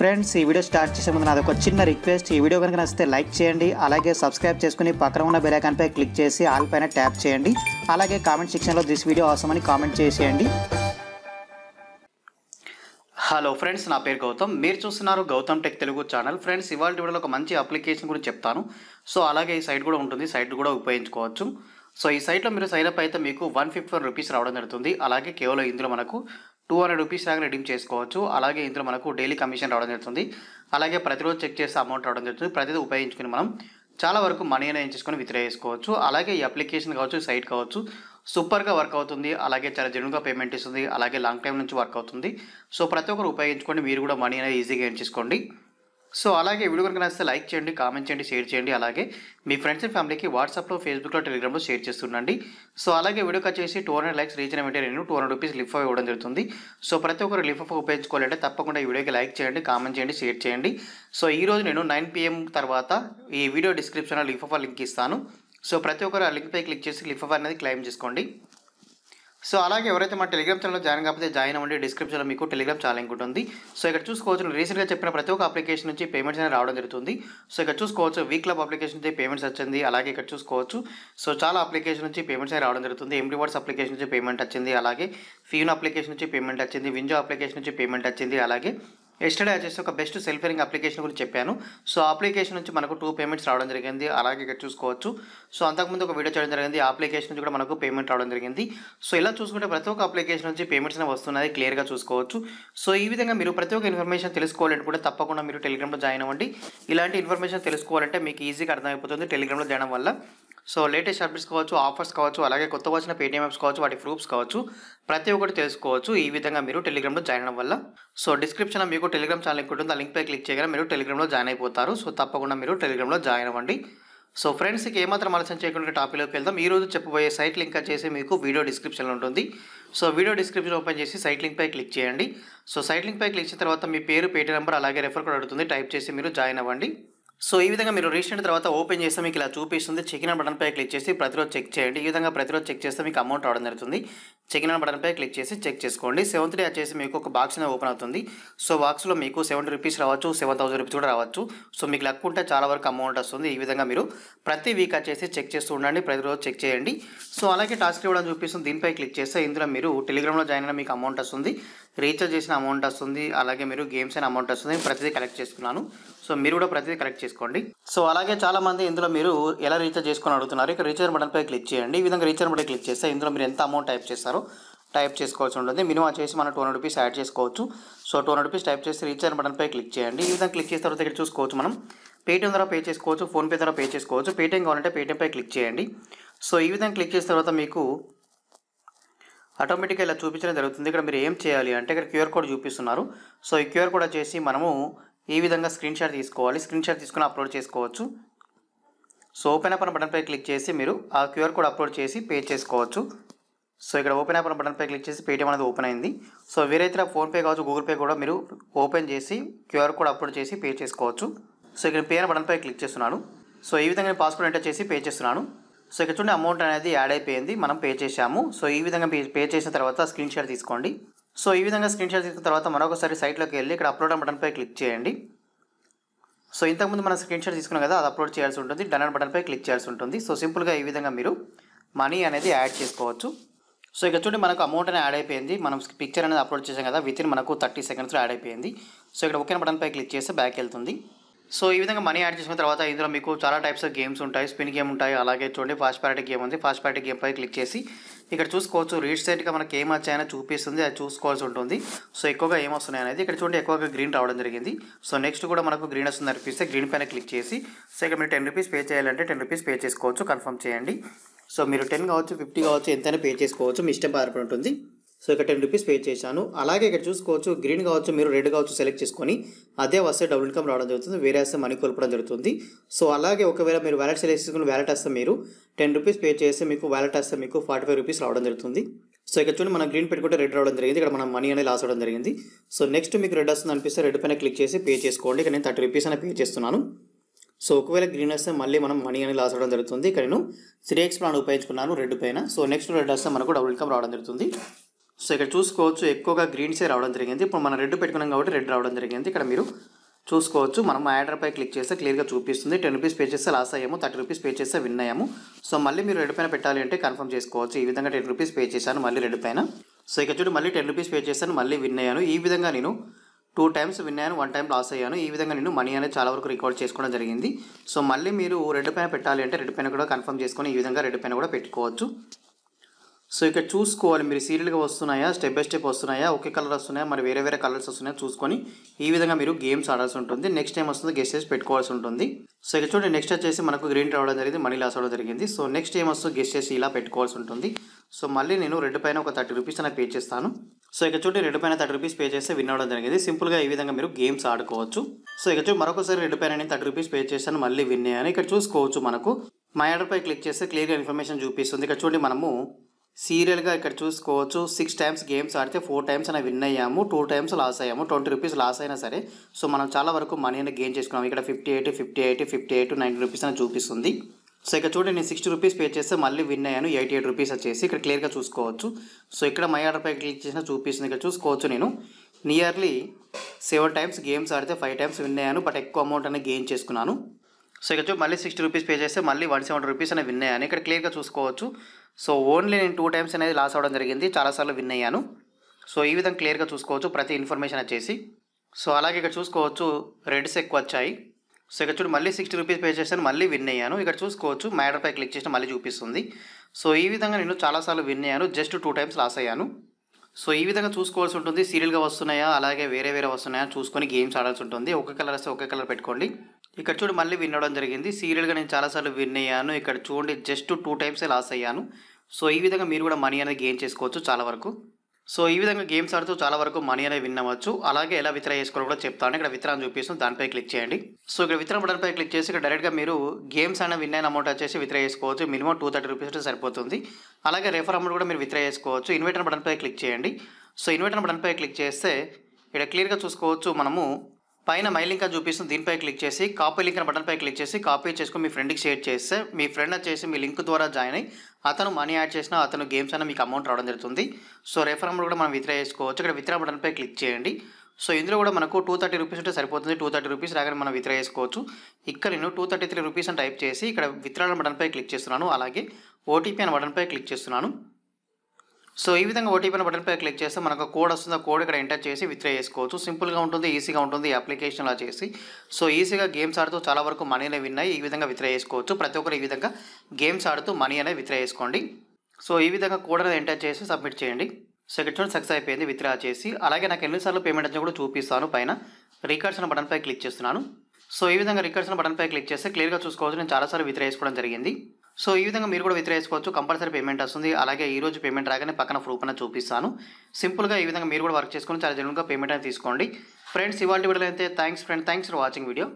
friends ఈ video start చేసే ముందు నాది ఒక చిన్న రిక్వెస్ట్ ఈ వీడియో కనుక నచ్చితే లైక్ చేయండి అలాగే సబ్స్క్రైబ్ చేసుకుని పక్కన ఉన్న పై క్లిక్ చేసి ఆల్ పైన ట్యాప్ చేయండి అలాగే కామెంట్ సెక్షన్లో దిస్ వీడియో అవసరం అని కామెంట్ చేసేయండి హలో ఫ్రెండ్స్ నా పేరు గౌతమ్ మీరు చూస్తున్నారు Gautam tech Telugu channel friends ఇవాళ వీడియోలో ఒక మంచి అప్లికేషన్ గురించి చెప్తాను సో అలాగే ఈ సైట్ కూడా ఉంటుంది సైట్ కూడా ఉపయోగించుకోవచ్చు సో ఈ సైట్లో మీరు సైన్ అప్ అయితే మీకు వన్ ఫిఫ్టీ వన్ రూపీస్ రావడం జరుగుతుంది అలాగే కేవలం ఇందులో మనకు టూ హండ్రెడ్ రూపీస్ దాకా రిడీమ్ చేసుకోవచ్చు అలాగే ఇందులో మనకు డైలీ కమిషన్ రావడం జరుగుతుంది అలాగే ప్రతిరోజు చెక్ చేసే అమౌంట్ రావడం జరుగుతుంది ప్రతిదీ ఉపయోగించుకుని మనం చాలా వరకు మనీ అనేది చేసుకొని విత్డ్రా చేసుకోవచ్చు అలాగే ఈ అప్లికేషన్ కావచ్చు సైట్ కావచ్చు సూపర్గా వర్క్ అవుతుంది అలాగే చాలా జెన్యున్గా పేమెంట్ ఇస్తుంది అలాగే లాంగ్ టైం నుంచి వర్క్ అవుతుంది సో ప్రతి ఒక్కరు ఉపయోగించుకొని మీరు కూడా మనీ అనేది ఈజీగా ఏం చేసుకోండి సో అలాగే వీడియో కనుక నచ్చితే లైక్ చేయండి కామెంట్ చేయండి షేర్ చేయండి అలాగే మీ ఫ్రెండ్స్ అండ్ ఫ్యామిలీకి వాట్సాప్లో ఫేస్బుక్లో టెలిగ్రామ్లో షేర్ చేస్తుండండి సో అలాగే వీడియోకి వచ్చేసి టూ హండ్రెడ్ లైక్స్ రీచ్ అయిన నేను టూ హండ్రెడ్ రూపీస్ లిఫ్ ఇవ్వడం జరుగుతుంది సో ప్రతి ఒక్కరు లిఫ్ ఉపయోగించుకోవాలంటే తప్పకుండా ఈ వీడియోకి లైక్ చేయండి కామెంట్ చేయండి షేర్ చేయండి సో ఈ రోజు నేను నైన్ పిఎం తర్వాత ఈ వీడియో డిస్క్రిప్షన్లో లిఫ్ లింక్ ఇస్తాను సో ప్రతి ఒక్కరు ఆ లింక్పై క్లిక్ చేసి లిఫ్ అనేది క్లెయిమ్ చేసుకోండి సో అలాగే ఎవరైతే మా టెలిగ్రామ్ ఛానల్లో జాయిన్ కాకపోతే జాయిన్ అవ్వండి డిస్క్రిప్షన్లో మీకు టెలిగ్రామ్ ఛానల్ ఇంకొకటి ఉంటుంది సో ఇక్కడ చూసుకోవచ్చు రీసెంట్గా చెప్పిన ప్రతి ఒక్క అప్లికేషన్ నుంచి పేమెంట్స్ అనేది రావడం జరుగుతుంది సో ఇక్కడ చూసుకోవచ్చు వీక్ క్లబ్ అప్లికేషన్ నుంచి పేమెంట్స్ వచ్చింది అలాగే ఇక్కడ చూసుకోవచ్చు సో చాలా అప్లికేషన్ నుంచి పేమెంట్స్ అనేది రావడం జరుగుతుంది ఎంప్లివర్స్ అప్లికేషన్ నుంచి పేమెంట్ వచ్చింది అలాగే ఫీన్ అప్లికేషన్ నుంచి పేమెంట్ వచ్చింది వింజో అప్లికేషన్ నుంచి పేమెంట్ వచ్చింది అలాగే ఎస్టర్డే వచ్చేసి ఒక బెస్ట్ సెల్ఫ్ హెరింగ్ అప్లికేషన్ గురించి చెప్పాను సో అప్లికేషన్ నుంచి మనకు టూ పేమెంట్స్ రావడం జరిగింది అలాగే ఇక్కడ చూసుకోవచ్చు సో అంతకుముందు ఒక వీడియో చేయడం జరిగింది అప్లికేషన్ నుంచి కూడా మనకు పేమెంట్ రావడం జరిగింది సో ఇలా చూసుకుంటే ప్రతి ఒక్క అప్లికేషన్ నుంచి పేమెంట్స్ అనేవి వస్తున్నాయి క్లియర్గా చూసుకోవచ్చు సో ఈ విధంగా మీరు ప్రతి ఒక్క ఇన్ఫర్మేషన్ తెలుసుకోవాలంటే కూడా తప్పకుండా మీరు టెలిగ్రామ్లో జాయిన్ అవ్వండి ఇలాంటి ఇన్ఫర్మేషన్ తెలుసుకోవాలంటే మీకు ఈజీగా అర్థమైపోతుంది టెలిగ్రామ్లో జాయిన్ వల్ల సో లేటెస్ట్ అప్డేట్స్ కావచ్చు ఆఫర్స్ కావచ్చు అలాగే కొత్త వచ్చిన పేటీఎం యాప్స్ కావచ్చు వాటి ప్రూఫ్స్ కావచ్చు ప్రతి ఒక్కటి తెలుసుకోవచ్చు ఈ విధంగా మీరు టెలిగ్రామ్లో జాయిన్ అవ్వడం వల్ల సో డిస్క్రిప్షన్ మీకు టెలిగ్రామ్ ఛానల్ లింక్ ఉంటుంది ఆ పై క్లిక్ చేయగానే మీరు టెలిగ్రామ్లో జాయిన్ అయిపోతారు సో తప్పకుండా మీరు టెలిగ్రామ్లో జాయిన్ అవ్వండి సో ఫ్రెండ్స్కి ఏమాత్రం ఆలోచన చేయకుండా టాపిక్లోకి వెళ్దాం ఈ రోజు చెప్పబోయే సైట్ లింక్ చేసి మీకు వీడియో డిస్క్రిప్షన్లో ఉంటుంది సో వీడియో డిస్క్రిప్షన్ ఓపెన్ చేసి సైట్ పై క్లిక్ చేయండి సో సైట్ పై క్లిక్ చేసిన తర్వాత మీ పేరు పేటీ నెంబర్ అలాగే రెఫర్ కూడా అడుగుతుంది టైప్ చేసి మీరు జాయిన్ అవ్వండి సో ఈ విధంగా మీరు రీసెంట్ తర్వాత ఓపెన్ చేస్తే మీకు ఇలా చూపిస్తుంది చెక్ ఇన్ బటన్ పై క్లిక్ చేసి ప్రతిరోజు చెక్ చేయండి ఈ విధంగా ప్రతిరోజు చెక్ చేస్తే మీకు అమౌంట్ రావడం జరుగుతుంది చెక్ ఇన్ బటన్ పై క్లిక్ చేసి చెక్ చేసుకోండి సెవెంత్ డే వచ్చేసి మీకు ఒక బాక్స్ అనేది ఓపెన్ అవుతుంది సో బాక్స్లో మీకు సెవెంటీ రూపీస్ రావచ్చు సెవెన్ థౌసండ్ రూపీస్ కూడా రావచ్చు సో మీకు లక్ ఉంటే చాలా వరకు అమౌంట్ వస్తుంది ఈ విధంగా మీరు ప్రతి వీక్ వచ్చేసి చెక్ చేస్తూ ఉండండి ప్రతిరోజు చెక్ చేయండి సో అలాగే టాస్క్ ఇవ్వడం చూపిస్తుంది దీనిపై క్లిక్ చేస్తే ఇందులో మీరు టెలిగ్రామ్లో జాయిన్ అయినా మీకు అమౌంట్ వస్తుంది రీఛార్జ్ చేసిన అమౌంట్ వస్తుంది అలాగే మీరు గేమ్స్ అయిన అమౌంట్ వస్తుంది ప్రతిదీ కలెక్ట్ చేసుకున్నాను సో మీరు కూడా ప్రతిదీ కలెక్ట్ చేసుకోండి సో అలాగే చాలా మంది ఇందులో మీరు ఎలా రీఛార్జ్ చేసుకొని అడుగుతున్నారు ఇక్కడ రీఛార్జ్ బటన్పై క్లిక్ చేయండి ఈ విధంగా రీఛార్జ్ బటన్ క్లిక్ చేస్తే ఇందులో మీరు ఎంత అమౌంట్ టైప్ చేస్తారో టైప్ చేసుకోవాల్సి ఉంటుంది మినిమం చేసి మనం టూ హండ్రెడ్ రూపీస్ యాడ్ చేసుకోవచ్చు so two hundred rupees type చేసి రీఛార్జ్ బటన్పై క్లిక్ చేయండి ఈ విధంగా క్లిక్ చేసిన తర్వాత ఇక్కడ చూసుకోవచ్చు మనం పేటీఎం ద్వారా పే చేసుకోవచ్చు ఫోన్పే ద్వారా పే చేసుకోవచ్చు పేటీఎం కావాలంటే పేటీఎంపై క్లిక్ చేయండి సో ఈ విధంగా క్లిక్ చేసిన తర్వాత మీకు ఆటోమేటిక్గా ఇలా చూపించడం జరుగుతుంది ఇక్కడ మీరు ఏం చేయాలి అంటే ఇక్కడ క్యూఆర్ కోడ్ చూపిస్తున్నారు సో ఈ క్యూఆర్ కోడ్ వచ్చేసి మనము ఈ విధంగా స్క్రీన్ షాట్ తీసుకోవాలి స్క్రీన్ షాట్ తీసుకుని అప్లోడ్ చేసుకోవచ్చు సో ఓపెన్ అప్ అన్న బటన్పై క్లిక్ చేసి మీరు ఆ క్యూఆర్ కోడ్ అప్లోడ్ చేసి పే చేసుకోవచ్చు సో ఇక్కడ ఓపెన్ అప్ అన్న బటన్పై క్లిక్ చేసి పేటీఎం అనేది ఓపెన్ అయింది సో వేరైతే ఫోన్పే కావచ్చు గూగుల్ పే కూడా మీరు ఓపెన్ చేసి క్యూఆర్ కోడ్ అప్లోడ్ చేసి పే చేసుకోవచ్చు సో ఇక్కడ పే అన్న బటన్పై క్లిక్ చేస్తున్నాను సో ఈ విధంగా నేను పాస్వర్డ్ ఎంటర్ చేసి పే చేస్తున్నాను సో ఇక్కడ చూడండి అమౌంట్ అనేది యాడ్ అయిపోయింది మనం పే చేశాము సో ఈ విధంగా పే చేసిన తర్వాత స్క్రీన్ షాట్ తీసుకోండి సో ఈ విధంగా స్క్రీన్ షాట్ తీసుకున్న తర్వాత మరొకసారి సైట్లోకి వెళ్ళి ఇక్కడ అప్లోడ్ బటన్పై క్లిక్ చేయండి సో ఇంతకుముందు మనం స్క్రీన్ షాట్ తీసుకున్నాం కదా అది అప్లోడ్ చేయాల్సి ఉంటుంది డన్ బటన్పై క్లిక్ చేయాల్సి ఉంటుంది సో సింపుల్గా ఈ విధంగా మీరు మనీ అనేది యాడ్ చేసుకోవచ్చు సో ఇక్కడ చూడండి మనకు అమౌంట్ అనేది యాడ్ అయిపోయింది మనం పిక్చర్ అనేది అప్లోడ్ చేసాం కదా వితిన్ మనకు థర్టీ సెకండ్స్లో యాడ్ అయిపోయింది సో ఇక్కడ ఓకే బటన్పై క్లిక్ చేస్తే బ్యాక్ వెళ్తుంది సో ఈ విధంగా మనీ యాడ్ చేసిన తర్వాత ఇందులో మీకు చాలా టైప్స్ ఆఫ్ గేమ్స్ ఉంటాయి స్పిన్ గేమ్ ఉంటాయి అలాగే చూడండి ఫాస్ట్ ప్యారెట్ గేమ్ ఉంది ఫాస్ట్ ప్యారెట్ గేమ్ పై క్లిక్ చేసి ఇక్కడ చూసుకోవచ్చు రీసెంట్గా మనకి ఏం వచ్చాయని చూపిస్తుంది అది చూసుకోవాల్సి ఉంటుంది సో ఎక్కువగా ఏమొస్తున్నాయి అనేది ఇక్కడ చూడండి ఎక్కువగా గ్రీన్ రావడం జరిగింది సో నెక్స్ట్ కూడా మనకు గ్రీన్ వస్తుంది అనిపిస్తే గ్రీన్ పైన క్లిక్ చేసి సో ఇక్కడ మీరు టెన్ రూపీస్ పే చేయాలంటే టెన్ రూపీస్ పే చేసుకోవచ్చు కన్ఫర్మ్ చేయండి సో మీరు టెన్ కావచ్చు ఫిఫ్టీ కావచ్చు ఎంతైనా పే చేసుకోవచ్చు మీ ఇష్టం ఆధారపడి ఉంటుంది సో ఇక్కడ టెన్ రూపీస్ పే చేశాను అలాగే ఇక్కడ చూసుకోవచ్చు గ్రీన్ కావచ్చు మీరు రెడ్ కావచ్చు సెలెక్ట్ చేసుకొని అదే వస్తే డబుల్ ఇన్కమ్ రావడం జరుగుతుంది వేరే వస్తే మనీ కోల్పడం జరుగుతుంది సో అలాగే ఒకవేళ మీరు వ్యాలెట్ సెలెక్ట్ చేసుకుని వ్యాలెట్ వస్తే మీరు టెన్ రూపీస్ పే చేస్తే మీకు వ్యాలెట్ వస్తే మీకు ఫార్టీ ఫైవ్ రూపీస్ రావడం జరుగుతుంది సో ఇక్కడ చూడండి మనం గ్రీన్ పెట్టుకుంటే రెడ్ రావడం జరిగింది ఇక్కడ మనం మనీ అనేది లాస్ అవ్వడం జరిగింది సో నెక్స్ట్ మీకు రెడ్ వస్తుంది అనిపిస్తే రెడ్ పైన క్లిక్ చేసి పే చేసుకోండి ఇక్కడ నేను థర్టీ రూపీస్ అని పే చేస్తున్నాను సో ఒకవేళ గ్రీన్ వస్తే మళ్ళీ మనం మనీ అనేది లాస్ అవ్వడం జరుగుతుంది ఇక్కడ నేను త్రీ ఎక్స్ ప్లాన్ ఉపయోగించుకున్నాను రెడ్ పైన సో నెక్స్ట్ రెడ్ వస్తే మనకు డబుల్ ఇన్కమ్ రావడం జరుగుతుంది సో ఇక్కడ చూసుకోవచ్చు ఎక్కువగా గ్రీన్సే రావడం జరిగింది ఇప్పుడు మనం రెడ్ పెట్టుకున్నాం కాబట్టి రెడ్ రావడం జరిగింది ఇక్కడ మీరు చూసుకోవచ్చు మనం ఆర్డర్పై క్లిక్ చేస్తే క్లియర్గా చూపిస్తుంది టెన్ రూపీస్ పే చేస్తే లాస్ అయ్యాము థర్టీ రూపీస్ పే చేస్తే విన్ అయ్యాము సో మళ్ళీ మీరు రెడ్ పైన పెట్టాలి అంటే కన్ఫర్మ్ చేసుకోవచ్చు ఈ విధంగా టెన్ రూపీస్ పే చేశాను మళ్ళీ రెడ్ పైన సో ఇక్కడ చూడు మళ్ళీ టెన్ రూపీస్ పే చేశాను మళ్ళీ విన్ అయ్యాను ఈ విధంగా నేను టూ టైమ్స్ విన్ అయ్యాను వన్ టైం లాస్ అయ్యాను ఈ విధంగా నేను మనీ అనేది చాలా వరకు రికార్డ్ చేసుకోవడం జరిగింది సో మళ్ళీ మీరు రెడ్ పైన పెట్టాలి అంటే రెడ్ పైన కూడా కన్ఫర్మ్ చేసుకొని ఈ విధంగా రెడ్ పైన కూడా పెట్టుకోవచ్చు సో ఇక్కడ చూసుకోవాలి మీరు సీరియల్గా వస్తున్నాయా స్టెప్ బై స్టెప్ వస్తున్నాయా ఒకే కలర్ వస్తున్నాయా మరి వేరే వేరే కలర్స్ వస్తున్నాయా చూసుకొని ఈ విధంగా మీరు గేమ్స్ ఆడాల్సి ఉంటుంది నెక్స్ట్ టైం వస్తుంది గెస్టెస్ పెట్టుకోవాల్సి ఉంటుంది సో ఇక్కడ చూడండి నెక్స్ట్ వచ్చేసి మనకు గ్రీన్ రావడం జరిగింది మనీ లాస్ అవడం జరిగింది సో నెక్స్ట్ టైం వస్తుంది గెస్ట్ చేసి ఇలా పెట్టుకోవాల్సి ఉంటుంది సో మళ్ళీ నేను రెడ్ పైన ఒక థర్టీ రూపీస్ అనే పే చేస్తాను సో ఇక్కడ చూడండి రెడ్ పైన థర్టీ రూపీస్ పే చేస్తే విన్ అవడం జరిగింది సింపుల్గా ఈ విధంగా మీరు గేమ్స్ ఆడుకోవచ్చు సో ఇక్కడ చూడండి మరొకసారి రెడ్ పైన నేను థర్టీ రూపీస్ పే చేస్తాను మళ్ళీ విన్ అయ్యాను ఇక్కడ చూసుకోవచ్చు మనకు మై ఆర్డర్పై క్లిక్ చేస్తే క్లియర్గా ఇన్ఫర్మేషన్ చూపిస్తుంది ఇక్కడ చూడండి మనము సీరియల్గా ఇక్కడ చూసుకోవచ్చు సిక్స్ టైమ్స్ గేమ్స్ ఆడితే ఫోర్ టైమ్స్ అయినా విన్ అయ్యాము టూ టైమ్స్ లాస్ అయ్యాము ట్వంటీ రూపీస్ లాస్ అయినా సరే సో మనం చాలా వరకు మనీ అయినా గేమ్ చేసుకున్నాం ఇక్కడ fifty eight fifty eight fifty eight ninety rupees అని చూపిస్తుంది సో ఇక్కడ చూడండి నేను సిక్స్టీ రూపీస్ పే చేస్తే మళ్ళీ విన్ అయ్యాను ఎయిటీ ఎయిట్ రూపీస్ వచ్చేసి ఇక్కడ క్లియర్గా చూసుకోవచ్చు సో ఇక్కడ మై ఆర్డర్పై క్లిక్ చేసిన చూపిస్తుంది ఇక్కడ చూసుకోవచ్చు నేను నియర్లీ సెవెన్ టైమ్స్ గేమ్స్ ఆడితే ఫైవ్ టైమ్స్ విన్ అయ్యాను బట్ ఎక్కువ అమౌంట్ అనేది గెయిన్ చేసుకున్నాను సో ఇక్కడ మళ్ళీ సిక్స్టీ రూపీస్ పే చేస్తే మళ్ళీ వన్ సెవెంటీ రూపీస్ అనేవి విన్ అయ్యాను ఇక్కడ క్లియర్గా చూసుకోవచ్చు సో ఓన్లీ నేను టూ టైమ్స్ అనేది లాస్ అవ్వడం జరిగింది చాలాసార్లు విన్ అయ్యాను సో ఈ విధంగా క్లియర్గా చూసుకోవచ్చు ప్రతి ఇన్ఫర్మేషన్ వచ్చేసి సో అలాగే ఇక్కడ చూసుకోవచ్చు రెడ్స్ ఎక్కువ వచ్చాయి సో ఇక్కడ చూడు మళ్ళీ సిక్స్టీ రూపీస్ పే చేస్తే మళ్ళీ విన్ అయ్యాను ఇక్కడ చూసుకోవచ్చు మ్యాడర్పై క్లిక్ చేసిన మళ్ళీ చూపిస్తుంది సో ఈ విధంగా నేను చాలాసార్లు విన్ అయ్యాను జస్ట్ టూ టైమ్స్ లాస్ అయ్యాను సో ఈ విధంగా చూసుకోవాల్సి ఉంటుంది సీరియల్గా వస్తున్నాయా అలాగే వేరే వేరే వస్తున్నాయా చూసుకొని గేమ్స్ ఆడాల్సి ఉంటుంది ఒక కలర్ వస్తే ఒక కలర్ పెట్టుకోండి ఇక్కడ చూడు మళ్ళీ విన్ అవ్వడం జరిగింది సీరియల్గా నేను చాలాసార్లు విన్ అయ్యాను ఇక్కడ చూడండి జస్ట్ టూ టైమ్స్ లాస్ అయ్యాను సో ఈ విధంగా మీరు కూడా మనీ అనేది గేమ్ చేసుకోవచ్చు చాలా వరకు సో ఈ విధంగా గేమ్స్ ఆడుతూ చాలా వరకు మనీ అనేది విన్ అవ్వచ్చు అలాగే ఎలా విత్రా చేసుకోవాలో కూడా చెప్తాను ఇక్కడ విత్రాన్ని చూపిస్తాను దానిపై క్లిక్ చేయండి సో ఇక్కడ విత్రా బటన్పై క్లిక్ చేసి ఇక్కడ డైరెక్ట్గా మీరు గేమ్స్ అయినా విన్ అయిన అమౌంట్ వచ్చేసి విత్రా చేసుకోవచ్చు మినిమం టూ థర్టీ రూపీస్ సరిపోతుంది అలాగే రెఫర్ అమౌంట్ కూడా మీరు విత్రా చేసుకోవచ్చు ఇన్వర్టర్ బటన్పై క్లిక్ చేయండి సో ఇన్వర్టర్ బటన్పై క్లిక్ చేస్తే ఇక్కడ క్లియర్గా చూసుకోవచ్చు మనము పైన మై లింక్ చూపిస్తుంది దీనిపై క్లిక్ చేసి కాపీ లింక్ అనే బటన్పై క్లిక్ చేసి కాపీ చేసుకుని మీ ఫ్రెండ్కి షేర్ చేస్తే మీ ఫ్రెండ్ వచ్చేసి మీ లింక్ ద్వారా జాయిన్ అయ్యి అతను మనీ యాడ్ చేసినా అతను గేమ్స్ అయినా మీకు అమౌంట్ రావడం జరుగుతుంది సో రెఫరమ్లో కూడా మనం విత్డ్రా చేసుకోవచ్చు ఇక్కడ విత్డ్రా బటన్పై క్లిక్ చేయండి సో ఇందులో కూడా మనకు టూ థర్టీ రూపీస్ ఉంటే సరిపోతుంది టూ థర్టీ రూపీస్ రాగానే మనం విత్ర చేసుకోవచ్చు ఇక్కడ నేను టూ థర్టీ త్రీ రూపీస్ అని టైప్ చేసి ఇక్కడ విత్డ్రా బటన్పై క్లిక్ చేస్తున్నాను అలాగే ఓటీపీ అనే బటన్పై క్లిక్ చేస్తున్నాను సో ఈ విధంగా ఓటీపీ బటన్పై క్లిక్ చేస్తే మనకు కోడ్ వస్తుంది కోడ్ ఇక్కడ ఎంటర్ చేసి విత్డ్రా చేసుకోవచ్చు సింపుల్గా ఉంటుంది ఈజీగా ఉంటుంది అప్లికేషన్లా చేసి సో ఈజీగా గేమ్స్ ఆడుతూ చాలా వరకు మనీ అనేవి విన్నాయి ఈ విధంగా విత్డ్రా చేసుకోవచ్చు ప్రతి ఒక్కరు ఈ విధంగా గేమ్స్ ఆడుతూ మనీ అనేది విత్డ్రా చేసుకోండి సో ఈ విధంగా కోడ్ అనేది ఎంటర్ చేసి సబ్మిట్ చేయండి సో ఇక్కడ సక్సెస్ అయిపోయింది విత్డ్రా చేసి అలాగే నాకు ఎన్నిసార్లు పేమెంట్ అని కూడా చూపిస్తాను పైన రికార్డ్స్ అనే బటన్పై క్లిక్ చేస్తున్నాను సో ఈ విధంగా రికార్డ్స్ అనే బటన్పై క్లిక్ చేస్తే క్లియర్గా చూసుకోవచ్చు నేను చాలాసార్లు విత్డ్రా చేసుకోవడం జరిగింది సో ఈ విధంగా మీరు కూడా విత్రేసుకోవచ్చు కంపల్సరీ పేమెంట్ వస్తుంది అలాగే ఈ రోజు పేమెంట్ రాగానే పక్కన ప్రూఫ్ అనేది చూపిస్తాను సింపుల్గా ఈ విధంగా మీరు కూడా వర్క్ చేసుకుని చాలా జనరల్గా పేమెంట్ అనేది తీసుకోండి ఫ్రెండ్స్ ఇవాళ వీడియోలో అయితే thanks friend thanks for watching video